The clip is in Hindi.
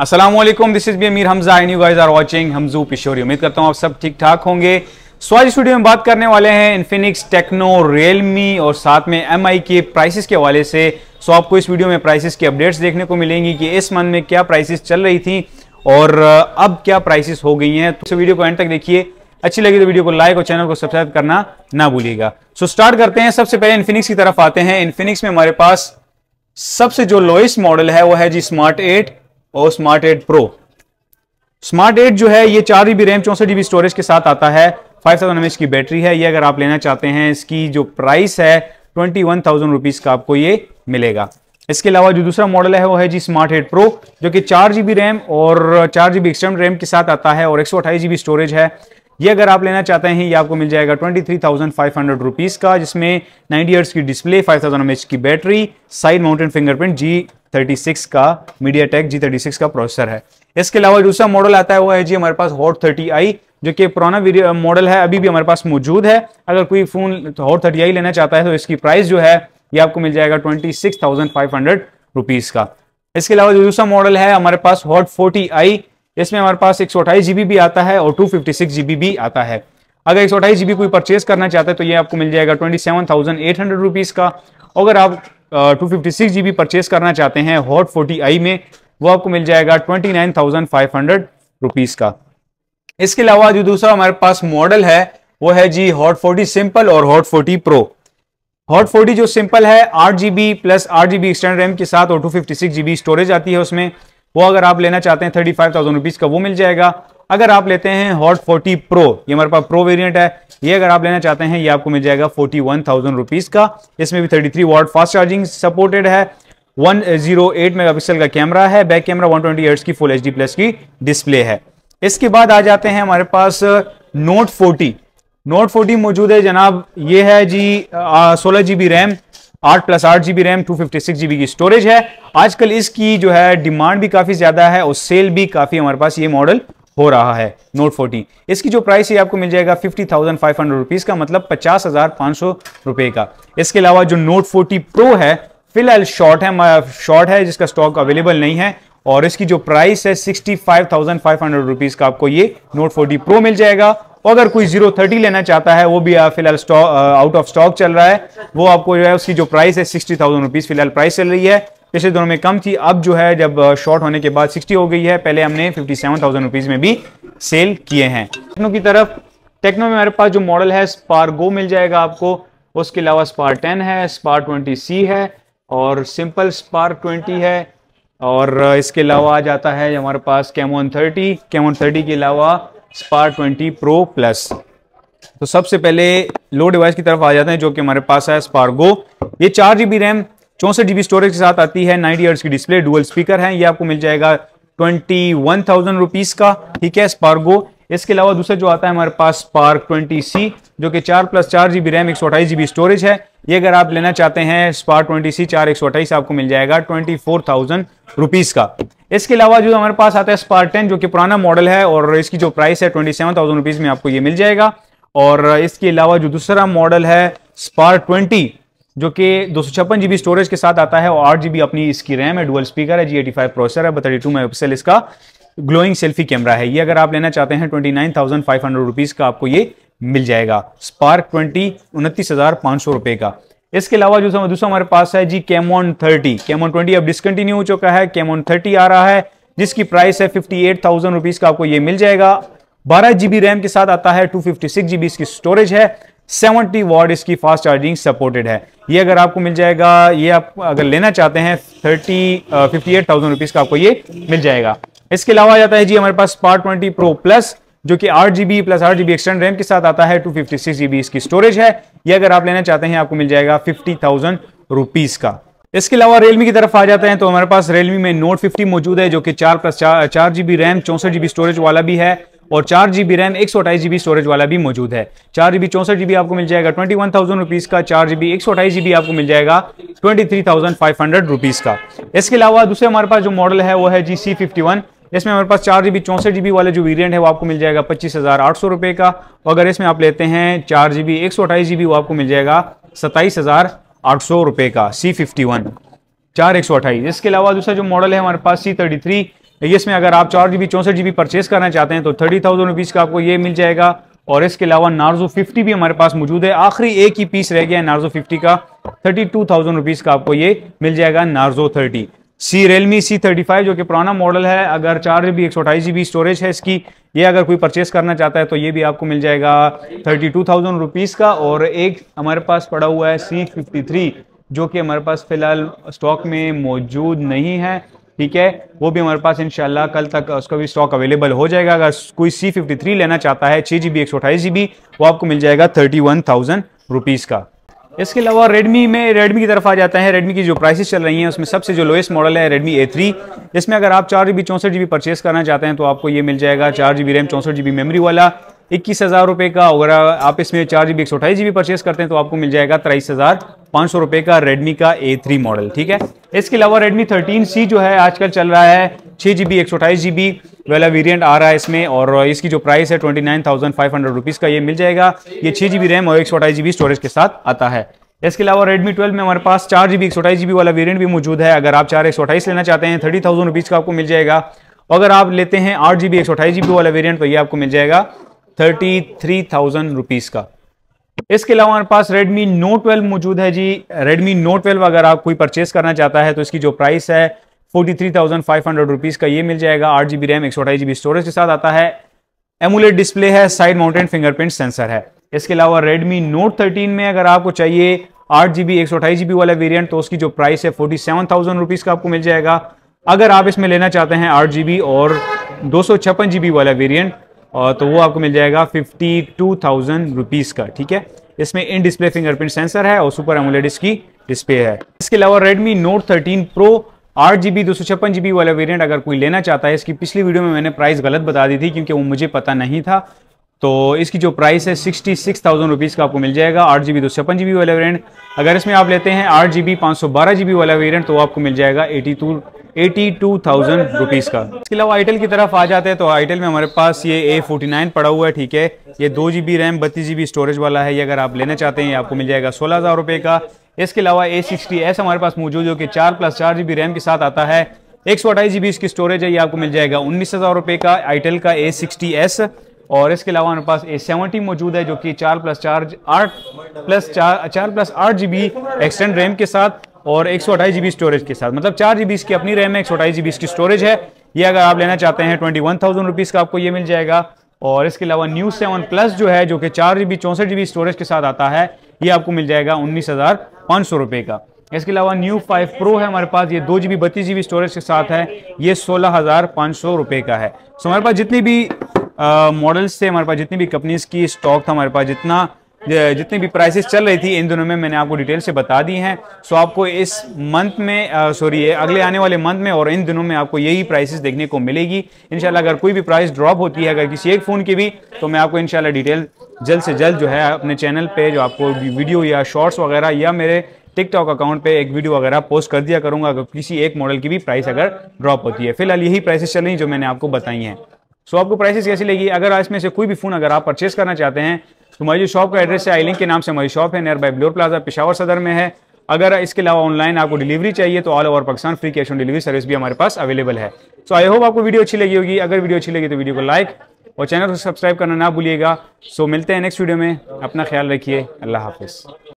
Aslam this is be Amir Hamza and you guys are watching Hamzu Peshori उम्मीद करता हूँ आप सब ठीक ठाक होंगे स्वाज स्टूडियो में बात करने वाले हैं इन्फिनिक्स टेक्नो रियलमी और साथ में एम के प्राइसेस के हवाले से सो आपको इस वीडियो में प्राइसेस के अपडेट्स देखने को मिलेंगी कि इस मंथ में क्या प्राइसेस चल रही थी और अब क्या प्राइसेस हो गई हैं तो वीडियो को एंड तक देखिए अच्छी लगी तो वीडियो को लाइक और चैनल को सब्सक्राइब करना ना भूलिएगा सो स्टार्ट करते हैं सबसे पहले इन्फिनिक्स की तरफ आते हैं इन्फिनिक्स में हमारे पास सबसे जो लोएस्ट मॉडल है वो है जी स्मार्ट एट और smart eight pro smart eight जो है ये चार जीबी रैम चौसठ जीबी स्टोरेज के साथ आता है फाइव थाउजेंड की बैटरी है ये अगर आप लेना चाहते हैं इसकी जो प्राइस है ट्वेंटी वन थाउजेंड रुपीज का आपको ये मिलेगा इसके अलावा जो दूसरा मॉडल है वो है जी स्मार्ट एट प्रो जो कि चार जीबी रैम और चार जीबी एक्सटर्नल रैम के साथ आता है और एक सौ अट्ठाईस जीबी स्टोरेज है ये अगर आप लेना चाहते हैं ये आपको मिल जाएगा twenty three thousand five hundred rupees का जिसमें नाइनटी ईयर्स की डिस्प्ले फाइव थाउजेंड की battery side mounted fingerprint G thirty six का MediaTek G thirty six का प्रोसेसर है इसके अलावा दूसरा मॉडल आता है वो है जी हमारे पास हॉट थर्टी आई जो कि पुराना मॉडल है अभी भी हमारे पास मौजूद है अगर कोई फोन हॉट थर्टी आई लेना चाहता है तो इसकी प्राइस जो है ये आपको मिल जाएगा twenty six thousand five hundred rupees का इसके अलावा जो दूसरा मॉडल है हमारे पास हॉट फोर्टी आई इसमें हमारे पास एक सौ भी आता है और टू फिफ्टी भी आता है अगर एक जीबी कोई परचेज करना चाहता है तो ये आपको मिल जाएगा twenty seven thousand eight hundred rupees का अगर आप two fifty six G B purchase करना चाहते हैं हॉट फोर्टी आई में वो आपको मिल जाएगा twenty nine thousand five hundred rupees का इसके अलावा जो दूसरा हमारे पास मॉडल है वो है जी हॉट फोर्टी सिंपल और hot forty pro hot forty जो सिंपल है आठ जी बी प्लस आठ जी बी एक्सटर्नल रैम के साथ और two fifty six G B storage आती है उसमें वो अगर आप लेना चाहते हैं थर्टी फाइव थाउजेंड रुपीज का वो मिल जाएगा अगर आप लेते हैं हॉट फोर्टी प्रो ये हमारे पास प्रो वेरियंट है ये अगर आप लेना चाहते हैं ये आपको मिल जाएगा फोर्टी वन थाउजेंड रुपीज का इसमें भी thirty three watt fast charging supported है वन जीरो मेगा मेगापिक्सल का कैमरा है back camera one twenty hertz की फुल एच डी प्लस की डिस्प्ले है इसके बाद आ जाते हैं हमारे पास नोट फोर्टी नोट फोर्टी मौजूद है जनाब ये है जी सोलह जी बी रैम आठ प्लस आठ GB RAM two fifty six GB की स्टोरेज है आजकल इसकी जो है डिमांड भी काफ़ी ज़्यादा है और सेल भी काफ़ी हमारे पास ये मॉडल हो रहा है नोट फोर्टी इसकी जो प्राइस है आपको मिल जाएगा fifty thousand five hundred rupees का मतलब पचास हज़ार पाँच सौ रुपये का इसके अलावा जो नोट फोर्टी प्रो है फिलहाल शॉर्ट है शॉर्ट है जिसका स्टॉक अवेलेबल नहीं है और इसकी जो प्राइस है sixty five thousand five hundred rupees का आपको ये नोट फोर्टी प्रो मिल जाएगा और अगर कोई जीरो थर्टी लेना चाहता है वो भी फिलहाल स्टॉक आउट ऑफ स्टॉक चल रहा है वो आपको जो है उसकी जो प्राइस है सिक्सटी थाउजेंड रुपीज़ फिलहाल प्राइस चल रही है पिछले दोनों में कम थी अब जो है जब शॉर्ट होने के बाद सिक्सटी हो गई है पहले हमने फिफ्टी सेवन थाउजेंड रुपीज़ में भी सेल किए हैं टेक्नो की तरफ टेक्नो में हमारे पास जो मॉडल है स्पार गो मिल जाएगा आपको उसके अलावा स्पार टेन है स्पार ट्वेंटी सी है और सिंपल स्पार ट्वेंटी है और इसके अलावा आ जाता है हमारे पास कैमोन थर्टी कैमोन थर्टी के अलावा स्पार 20 प्रो प्लस तो सबसे पहले लो डिवाइस की तरफ आ जाते हैं जो कि हमारे पास है स्पार्गो ये चार जीबी रैम चौसठ जीबी स्टोरेज के साथ आती है नाइन ईयर्स की डिस्प्ले डुअल स्पीकर है ये आपको मिल जाएगा ट्वेंटी वन थाउजेंड रुपीज का ठीक है स्पार्गो इसके अलावा दूसरा जो आता है हमारे पास स्पार्क ट्वेंटी सी जो कि चार प्लस चार जीबी रैम एक सौ अठाईस जीबी स्टोरेज है ये अगर आप लेना चाहते हैं स्पार ट्वेंटी सी चार एक सौ अट्ठाईस आपको मिल जाएगा ट्वेंटी फोर थाउजेंड रुपीज का इसके अलावा जो हमारे पास आता है स्पार टेन जो कि पुराना मॉडल है और इसकी जो प्राइस है ट्वेंटी सेवन थाउजेंड रुपीज में आपको ये मिल जाएगा और इसके अलावा जो दूसरा मॉडल है स्पार ट्वेंटी जो कि दो सौ छप्पन जीबी स्टोरेज के साथ आता है और आठ जीबी अपनी इसकी रैम है डुअल स्पीकर है जी एटी फाइव प्रोसेसर है थर्टी टू मेगापिक्सल इसका ग्लोइंग सेल्फी कैमरा है ये अगर आप लेना चाहते हैं twenty nine thousand five hundred rupees का आपको ये मिल जाएगा स्पार्क ट्वेंटी उनतीस हजार पांच सौ रुपए का इसके अलावा जो दूसरा हमारे पास है जी कैमोन थर्टी कैमोन ट्वेंटी अब डिसकंटिन्यू हो चुका है कैमोन थर्टी आ रहा है जिसकी प्राइस है फिफ्टी एट थाउजेंड रुपीज का आपको ये मिल जाएगा बारह जीबी रैम के साथ आता है टू फिफ्टी सिक्स जीबी इसकी स्टोरेज है सेवनटी वॉट इसकी फास्ट चार्जिंग सपोर्टेड है ये अगर आपको मिल जाएगा ये आप अगर लेना चाहते हैं thirty fifty eight thousand rupees का आपको ये मिल जाएगा इसके अलावा जाता है जी हमारे पास स्पार्ट ट्वेंटी प्रो प्लस जो कि आठ जीबी प्लस आठ जीबी एक्सटर्नल रैम के साथ आता है टू फिफ्टी सिक्स जीबी इसकी स्टोरेज है ये अगर आप लेना चाहते हैं आपको मिल जाएगा फिफ्टी थाउजेंड रुपीज का इसके अलावा रियलमी की तरफ आ जाते हैं तो हमारे पास रियलमी में नोट फिफ्टी मौजूद है जो कि चार प्लस चार चार जीबी रैम चौसठ जीबी स्टोरेज वाला भी है और चार जीबी रैम एक सौ अठाईस जीबी स्टोरेज वाला भी मौजूद है चार जीबी चौसठ जीबी आपको मिल जाएगा ट्वेंटी वन थाउजेंड रुपीज का चार जीबी एक सौ अठाईस जीबी आपको मिल जाएगा twenty three thousand five hundred rupees का इसके अलावा दूसरे हमारे पास जो मॉडल है वो है जी सी फिफ्टी वन इसमें हमारे पास चार जीबी चौंसठ जीबी वाले जो वेरिएंट है वो आपको मिल जाएगा पच्चीस हज़ार आठ सौ रुपये का और अगर इसमें आप लेते हैं चार जीबी एक सौ अट्ठाईस जीबी वो आपको मिल जाएगा सत्ताईस हज़ार आठ सौ रुपये का सी फिफ्टी वन चार एक सौ अट्ठाईस इसके अलावा दूसरा जो मॉडल है हमारे पास सी थर्टी थ्री इसमें अगर आप चार जीबी चौंसठ जीबी परचेस करना चाहते हैं तो थर्टी थाउजेंड रुपीज़ का आपको ये मिल जाएगा और इसके अलावा नार्जो फिफ्टी भी हमारे पास मौजूद है आखिरी एक ही पीस रह गया है नार्जो फिफ्टी का थर्टी टू थाउजेंड रुपीज़ का आपको ये मिल जाएगा Narzo thirty C Realme C thirty five जो कि पुराना मॉडल है अगर चार जी बी एक सौ अठाईस जी बी स्टोरेज है इसकी ये अगर कोई परचेस करना चाहता है तो ये भी आपको मिल जाएगा थर्टी टू थाउजेंड रुपीज़ का और एक हमारे पास पड़ा हुआ है सी फिफ्टी थ्री जो कि हमारे पास फिलहाल स्टॉक में मौजूद नहीं है ठीक है वो भी हमारे पास इंशाल्लाह कल तक उसका भी स्टॉक अवेलेबल हो जाएगा अगर कोई सी फिफ्टी थ्री लेना चाहता है छह जी बी एक सौ अठाईस जी बी वो आपको मिल जाएगा थर्टी वन थाउजेंड रुपीज़ का इसके अलावा Redmi में Redmi की तरफ आ जाता है Redmi की जो प्राइसेस चल रही हैं उसमें सबसे जो लोएस्ट मॉडल है Redmi A3 इसमें अगर आप चार जी बी चौंसठ जी बी परचेस करना चाहते हैं तो आपको ये मिल जाएगा चार जी बी रैम चौंसठ जी बी मेमरी वाला इक्कीस हज़ार रुपये का अगर आप इसमें चार जी बी एक सौ अठाईस जी परचेस करते हैं तो आपको मिल जाएगा तेईस हज़ार पाँच सौ रुपये का रेडमी का ए थ्री मॉडल ठीक है इसके अलावा रेडमी थर्टीन सी जो है आजकल चल रहा है छः जी बी एक सौ अठाईस जी बी वाला वेरियंट आ रहा है इसमें और इसकी जो प्राइस है twenty nine thousand five hundred rupees का ये मिल जाएगा ये छः जी बी रैम और एक सौ अठाईस जी बी स्टोरेज के साथ आता है इसके अलावा Redmi 12 में हमारे पास चार जी बी एक सौ अठाईस जी बी वाला वेरियंट भी मौजूद है अगर आप चार एक सौ अठाईस लेना चाहते हैं थर्टी थाउजेंड रुपीज़ का आपको मिल जाएगा अगर आप लेते हैं आठ जी बी एक सौ अठाईस जी बी वाला वेरियंट तो ये आपको मिल जाएगा थर्टी थ्री थाउजेंड रुपीज का इसके अलावा हमारे पास Redmi Note 12 मौजूद है जी Redmi Note 12 अगर आप कोई परचेस करना चाहता है तो इसकी जो प्राइस है forty three thousand five hundred rupees का ये मिल जाएगा आठ जी बी रैम एक सौ अठाई जी स्टोरेज के साथ आता है एमुलेट डिस्प्ले है साइड माउंटेन फिंगरप्रिंट सेंसर है इसके अलावा Redmi Note 13 में अगर आपको चाहिए आठ जी बी एक सौ अठाई जी वाला वेरियंट तो उसकी जो प्राइस है फोर्टी सेवन थाउजेंड रुपीज़ का आपको मिल जाएगा अगर आप इसमें लेना चाहते हैं आठ जी बी और दो सौ छप्पन जी बी वाला वेरियंट और तो वो आपको मिल जाएगा फिफ्टी टू थाउजेंड रुपीज़ का ठीक है इसमें इन डिस्प्ले फिंगरप्रिंट सेंसर है और सुपर एमोलेड इसकी डिस्प्ले है इसके अलावा Redmi Note 13 Pro आठ जी बी दो सौ छप्पन जी बी वाला वेरियंट अगर कोई लेना चाहता है इसकी पिछली वीडियो में मैंने प्राइस गलत बता दी थी क्योंकि वो मुझे पता नहीं था तो इसकी जो प्राइस है सिक्सटी सिक्स थाउजेंड रुपीज़ का आपको मिल जाएगा आठ जी बी दो सौ छप्पन जी बी वाला वेरियंट अगर इसमें आप लेते हैं आठ जी बी पाँच सौ बारह जी बी वाला वेरियंट तो आपको मिल जाएगा eighty two eighty two thousand rupees का इसके अलावा आइटल की तरफ आ जाते हैं तो आइटल में हमारे पास ये ए फोर्टी नाइन पड़ा हुआ है ठीक है ये दो जी बी रैम बत्तीस जी बी स्टोरेज वाला है ये अगर आप लेना चाहते हैं आपको मिल जाएगा सोलह हज़ार रुपए का इसके अलावा ए सिक्सटी एस हमारे पास मौजूद जो कि चार प्लस चार जी बी रैम के साथ आता है एक सौ अट्ठाईस जी बी इसकी स्टोरेज है ये आपको मिल जाएगा उन्नीस हज़ार रुपए का आइटल का ए सिक्सटी एस और इसके अलावा हमारे पास ए सेवनटी मौजूद है जो कि चार प्लस चार आठ प्लस चार चार प्लस आठ जी बी एक्सटेंड रैम के साथ और एक सौ स्टोरेज के साथ मतलब चार जीबी इसकी अपनी रैम है एक सौ इसकी स्टोरेज है ये अगर आप लेना चाहते हैं ट्वेंटी वन थाउजेंड रुपीज़ का आपको ये मिल जाएगा और इसके अलावा न्यू सेवन प्लस जो है जो कि चार जीबी चौसठ चौंसठ स्टोरेज के साथ आता है ये आपको मिल जाएगा उन्नीस हज़ार पाँच सौ रुपये का इसके अलावा न्यू फाइव प्रो है हमारे पास ये दो जीबी बत्तीस जीबी स्टोरेज के साथ है ये सोलह हज़ार पाँच सौ रुपये का है सो हमारे पास जितनी भी मॉडल्स थे हमारे पास जितनी भी कंपनीज़ की स्टॉक था हमारे पास जितना जितनी भी प्राइसेस चल रही थी इन दोनों में मैंने आपको डिटेल से बता दी हैं सो आपको इस मंथ में सॉरी अगले आने वाले मंथ में और इन दिनों में आपको यही प्राइसेस देखने को मिलेगी इनशाला अगर कोई भी प्राइस ड्रॉप होती है अगर किसी एक फ़ोन की भी तो मैं आपको इनशाला डिटेल जल्द से जल्द जो है अपने चैनल पर जो आपको वीडियो या शॉर्ट्स वगैरह या मेरे टिकटॉक अकाउंट पे एक वीडियो वगैरह पोस्ट कर दिया करूंगा अगर किसी एक मॉडल की भी प्राइस अगर ड्रॉप होती है फिलहाल यही प्राइसेस चल रही जो मैंने आपको बताई हैं सो so, आपको प्राइसेस कैसी लगी अगर इसमें से कोई भी फ़ोन अगर आप परचेस करना चाहते हैं तो हमारी जो शॉप का एड्रेस है आई लिंक के नाम से हमारी शॉप है near by Bilour plaza Peshawar Saddar में है अगर इसके अलावा ऑनलाइन आपको डिलीवरी चाहिए तो all over Pakistan free cash on delivery service भी हमारे पास अवेलेबल है सो आई होप आपको वीडियो अच्छी लगी होगी अगर वीडियो अच्छी लगी तो वीडियो को लाइक और चैनल को सब्सक्राइब करना ना भूलिएगा सो मिलते हैं नेक्स्ट वीडियो में अपना ख्याल रखिए अल्लाह हाफिज़